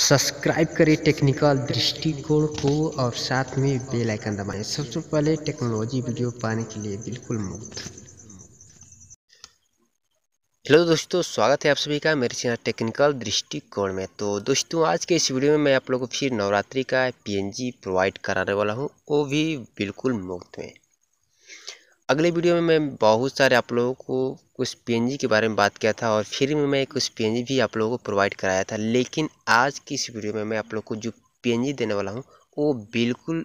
subscribe करें technical दृष्टिकोण को और साथ में बेल आइकन दबाएं सबसे पहले टेक्नोलॉजी वीडियो पाने के लिए बिल्कुल मुफ्त हेलो दोस्तों स्वागत है आप सभी का मेरे चैनल टेक्निकल दृष्टिकोण में तो दोस्तों आज के इस वीडियो में मैं आप लोगों को फिर नवरात्रि का पीएनजी प्रोवाइड कराने वाला हूं वो भी बिल्कुल मुफ्त में अगले वीडियो में मैं बहुत सारे आप लोगों को कुछ पी के बारे में बात किया था और फिर में मैं कुछ पी भी आप लोगों को प्रोवाइड कराया था लेकिन आज की इस वीडियो में मैं आप लोग को जो पी देने वाला हूँ वो बिल्कुल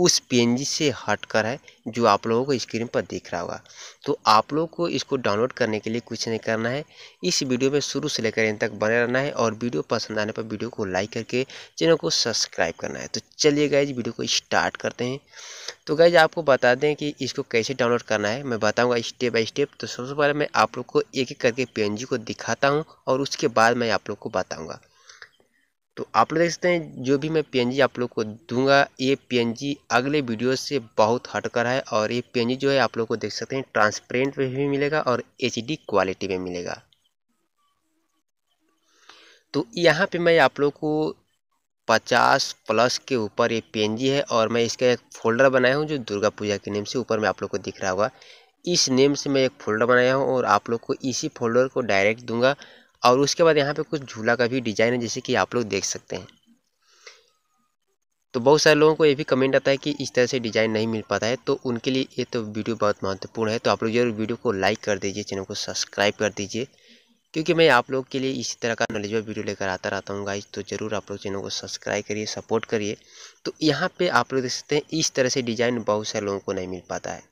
उस पी से हटकर है जो आप लोगों को स्क्रीन पर दिख रहा होगा तो आप लोग को इसको डाउनलोड करने के लिए कुछ नहीं करना है इस वीडियो में शुरू से लेकर इन तक बने रहना है और वीडियो पसंद आने पर वीडियो को लाइक करके चैनल को सब्सक्राइब करना है तो चलिए गाइज वीडियो को स्टार्ट करते हैं तो गाइज आपको बता दें कि इसको कैसे डाउनलोड करना है मैं बताऊँगा स्टेप बाई स्टेप तो सबसे पहले मैं आप लोग को एक एक करके पी को दिखाता हूँ और उसके बाद मैं आप लोग को बताऊँगा तो आप लोग देख सकते हैं जो भी मैं पी आप लोग को दूंगा ये पी अगले वीडियो से बहुत हटकर है और ये पी जो है आप लोग को देख सकते हैं ट्रांसपेरेंट में भी मिलेगा और एच क्वालिटी में मिलेगा तो यहाँ पे मैं आप लोग को पचास प्लस के ऊपर ये पी है और मैं इसका एक फोल्डर बनाया हूँ जो दुर्गा पूजा के नेम से ऊपर में आप लोग को दिख रहा होगा इस नेम से मैं एक फोल्डर बनाया हूँ और आप लोग को इसी फोल्डर को डायरेक्ट दूंगा और उसके बाद यहाँ पे कुछ झूला का भी डिज़ाइन है जैसे कि आप लोग देख सकते हैं तो बहुत सारे लोगों को ये भी कमेंट आता है कि इस तरह से डिज़ाइन नहीं मिल पाता है तो उनके लिए ये तो वीडियो बहुत महत्वपूर्ण है तो आप लोग जरूर वीडियो को लाइक कर दीजिए चैनल को सब्सक्राइब कर दीजिए क्योंकि मैं आप लोग के लिए इसी तरह का नॉलेज वीडियो लेकर आता रहता हूँ गाइज तो ज़रूर आप लोग चैनल को सब्सक्राइब करिए सपोर्ट करिए तो यहाँ पे आप लोग देख सकते हैं इस तरह से डिज़ाइन बहुत सारे लोगों को नहीं मिल पाता है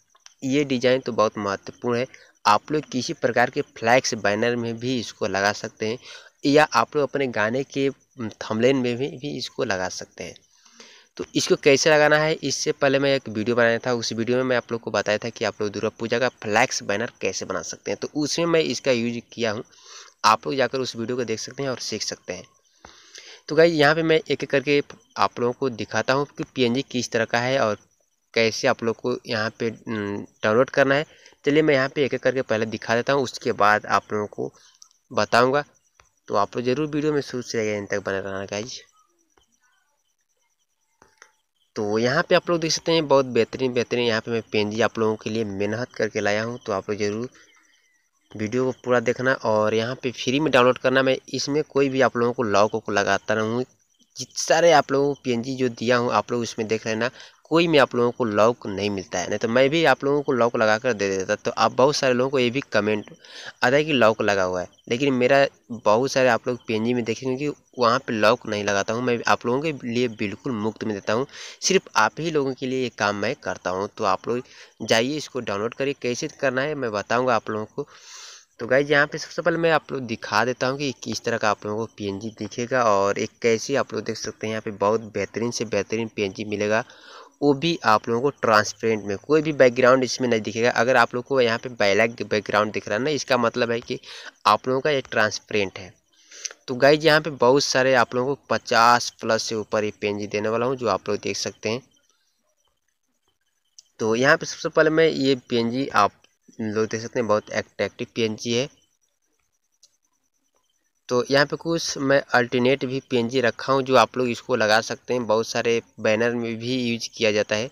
ये डिज़ाइन तो बहुत महत्वपूर्ण है आप लोग किसी प्रकार के फ्लैक्स बैनर में भी इसको लगा सकते हैं या आप लोग अपने गाने के थमलेन में भी, भी इसको लगा सकते हैं तो इसको कैसे लगाना है इससे पहले मैं एक वीडियो बनाया था उस वीडियो में मैं आप लोग को बताया था कि आप लोग दुर्गा पूजा का फ्लैक्स बैनर कैसे बना सकते हैं तो उसमें मैं इसका यूज किया हूँ आप लोग जाकर उस वीडियो को देख सकते हैं और सीख सकते हैं तो भाई यहाँ पे मैं एक एक करके आप लोगों को दिखाता हूँ कि पीएनजी किस तरह का है और कैसे आप लोग को यहाँ पे डाउनलोड करना है चलिए मैं यहाँ पे एक एक करके पहले दिखा देता हूँ उसके बाद आप लोगों को बताऊँगा तो आप लोग ज़रूर वीडियो में शुरू से लेकर इन तक बने रहना गाइज तो यहाँ पे आप लोग देख सकते हैं बहुत बेहतरीन बेहतरीन यहाँ पे मैं पेंजी आप लोगों के लिए मेहनत करके लाया हूँ तो आप लोग ज़रूर वीडियो को पूरा देखना और यहाँ पे फ्री में डाउनलोड करना मैं इसमें कोई भी आप लोगों को लॉक को लगाता रहूँ जित सारे आप लोगों को पी जो दिया हूँ आप लोग उसमें देख लेना कोई में आप लोगों को लॉक नहीं मिलता है नहीं तो मैं भी आप लोगों को लॉक लगा कर दे देता तो आप बहुत सारे लोगों को ये भी कमेंट आता है कि लॉक लगा हुआ है लेकिन मेरा बहुत सारे आप लोग पी में देखेंगे कि वहाँ पे लॉक नहीं लगाता हूँ मैं आप लोगों के लिए बिल्कुल मुफ्त में देता हूँ सिर्फ आप ही लोगों के लिए ये काम मैं करता हूँ तो आप लोग जाइए इसको डाउनलोड करिए कैसे करना है मैं बताऊँगा आप लोगों को तो गाइज यहाँ पे सबसे पहले मैं आप लोग दिखा देता हूँ कि किस तरह का आप लोगों को पीएनजी दिखेगा और एक कैसी आप लोग देख सकते हैं यहाँ पे बहुत बेहतरीन से बेहतरीन पीएनजी मिलेगा वो भी आप लोगों को ट्रांसपेरेंट में कोई भी बैकग्राउंड इसमें नहीं दिखेगा अगर आप लोग को यहाँ पे ब्लैक बैकग्राउंड दिख रहा है ना इसका मतलब है कि आप लोगों का ये ट्रांसपेरेंट है तो गाइज यहाँ पे बहुत सारे आप लोगों को पचास प्लस से ऊपर ये पेन देने वाला हूँ जो आप लोग देख सकते हैं तो यहाँ पे सबसे पहले मैं ये पी आप लोग देख सकते हैं बहुत अट्रैक्टिव पी है तो यहाँ पे कुछ मैं अल्टरनेट भी पी रखा हूँ जो आप लोग इसको लगा सकते हैं बहुत सारे बैनर में भी यूज किया जाता है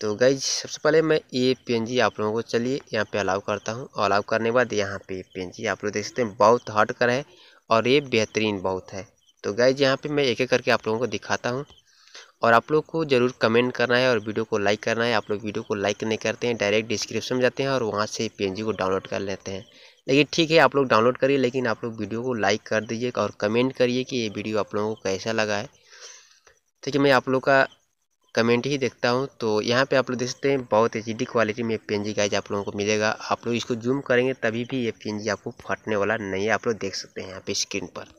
तो गई सबसे पहले मैं ये पी आप लोगों को चलिए यहाँ पे अलाउ करता हूँ अलाउ करने के बाद यहाँ पे पी आप लोग देख सकते हैं बहुत हट कर है और ये बेहतरीन बहुत है तो गाइज यहाँ पे मैं एक एक करके आप लोगों को दिखाता हूँ और आप लोग को ज़रूर कमेंट करना है और वीडियो को लाइक करना है आप लोग वीडियो को लाइक नहीं करते हैं डायरेक्ट डिस्क्रिप्शन में जाते हैं और वहाँ से पी को डाउनलोड कर लेते हैं लेकिन ठीक है आप लोग डाउनलोड करिए लेकिन आप लोग वीडियो को लाइक कर दीजिए और कमेंट करिए कि ये वीडियो आप लोगों को कैसा लगा है ठीक है मैं आप लोग का कमेंट ही देखता हूँ तो यहाँ पे आप लोग देख सकते हैं बहुत एच क्वालिटी में पी एन जी आप लोगों को मिलेगा आप लोग इसको जूम करेंगे तभी भी ये पी आपको फटने वाला नहीं है आप लोग देख सकते हैं यहाँ पे स्क्रीन पर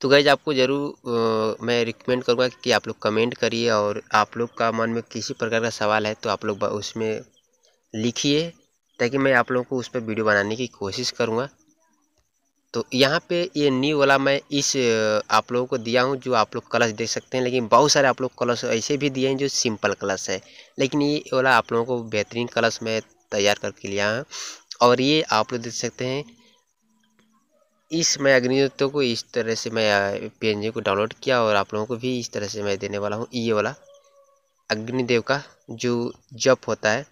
तो गैज आपको ज़रूर मैं रिकमेंड करूँगा कि आप लोग कमेंट करिए और आप लोग का मन में किसी प्रकार का सवाल है तो आप लोग उसमें लिखिए ताकि मैं आप लोगों को उस पर वीडियो बनाने की कोशिश करूँगा तो यहाँ पे ये न्यू वाला मैं इस आप लोगों को दिया हूँ जो आप लोग कलश देख सकते हैं लेकिन बहुत सारे आप लोग कलश ऐसे भी दिए हैं जो सिंपल कलश है लेकिन ये वाला आप लोगों को बेहतरीन कलश मैं तैयार करके लिया हूँ और ये आप लोग देख सकते हैं इस मैं अग्निदत्तों को इस तरह से मैं पी को डाउनलोड किया और आप लोगों को भी इस तरह से मैं देने वाला हूँ ये वाला अग्निदेव का जो जप होता है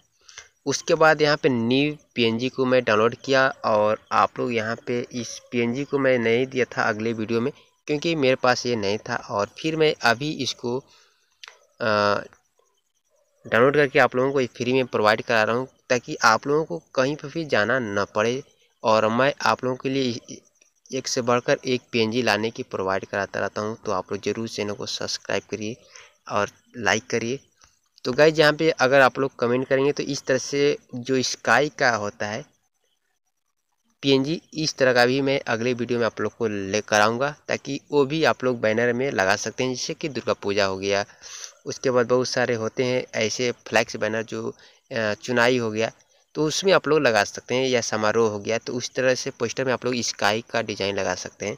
उसके बाद यहाँ पे न्यू पी को मैं डाउनलोड किया और आप लोग यहाँ पे इस पी को मैं नहीं दिया था अगले वीडियो में क्योंकि मेरे पास ये नहीं था और फिर मैं अभी इसको डाउनलोड करके आप लोगों को फ्री में प्रोवाइड करा रहा हूँ ताकि आप लोगों को कहीं पर भी जाना ना पड़े और मैं आप लोगों के लिए एक से बढ़कर एक पी लाने की प्रोवाइड कराता रहता हूँ तो आप लोग जरूर चैनल को सब्सक्राइब करिए और लाइक करिए तो गाय जहाँ पे अगर आप लोग कमेंट करेंगे तो इस तरह से जो स्काई का होता है पीएनजी इस तरह का भी मैं अगले वीडियो में आप लोग को लेकर आऊँगा ताकि वो भी आप लोग बैनर में लगा सकते हैं जैसे कि दुर्गा पूजा हो गया उसके बाद बहुत सारे होते हैं ऐसे फ्लैक्स बैनर जो चुनाई हो गया तो उसमें आप लोग लगा सकते हैं या समारोह हो गया तो उस तरह से पोस्टर में आप लोग स्काई का डिज़ाइन लगा सकते हैं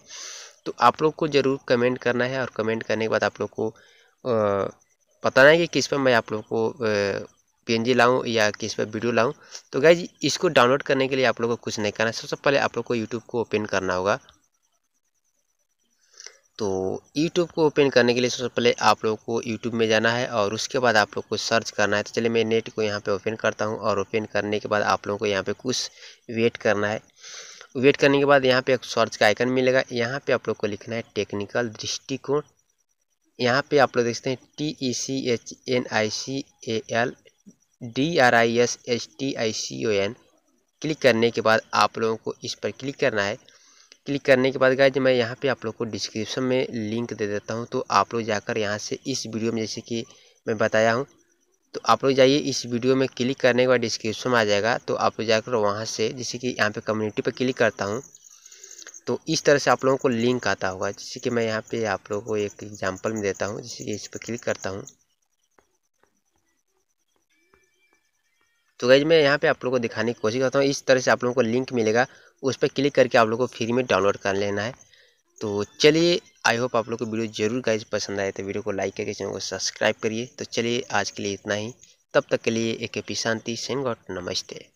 तो आप लोग को ज़रूर कमेंट करना है और कमेंट करने के बाद आप लोग को बताना है कि किस पर मैं आप लोग को पी लाऊं या किस पर वीडियो लाऊं तो गाइज इसको डाउनलोड करने के लिए आप लोग को कुछ नहीं करना सबसे पहले आप लोग को यूट्यूब को ओपन करना होगा तो यूट्यूब को ओपन करने के लिए सबसे पहले आप लोग को यूट्यूब में जाना है और उसके बाद आप लोग को सर्च करना है तो चलिए मैं नेट को यहाँ पे ओपन करता हूँ और ओपन करने के बाद आप लोगों को यहाँ पे कुछ वेट करना है वेट करने के बाद यहाँ पे सर्च का आइकन मिलेगा यहाँ पे आप लोग को लिखना है टेक्निकल दृष्टिकोण यहाँ पे आप लोग देखते हैं T E C H N I C A L D R I S H T I C O N click करने के बाद आप लोगों को इस पर क्लिक करना है क्लिक करने के बाद गाइज मैं यहाँ पे आप लोग को डिस्क्रिप्शन में लिंक दे देता हूँ तो आप लोग जाकर यहाँ से इस वीडियो में जैसे कि मैं बताया हूँ तो आप लोग जाइए इस वीडियो में क्लिक करने के बाद डिस्क्रिप्शन में आ जाएगा तो आप लोग जाकर वहाँ से जैसे कि यहाँ पे कम्युनिटी पर क्लिक करता हूँ तो इस तरह से आप लोगों को लिंक आता होगा जैसे कि मैं यहाँ पर आप लोगों को एक एग्जाम्पल में देता हूँ जैसे कि इस पर क्लिक करता हूँ तो गाइज मैं यहाँ पे आप लोग को दिखाने की कोशिश करता हूँ इस तरह से आप लोगों को लिंक मिलेगा उस पर क्लिक करके आप लोग को फ्री में डाउनलोड कर लेना है तो चलिए आई होप आप लोग को वीडियो जरूर गाइज पसंद आए तो वीडियो को लाइक करके चैनल को सब्सक्राइब करिए तो चलिए आज के लिए इतना ही तब तक के लिए एक एपी शांति सिंह गॉड नमस्ते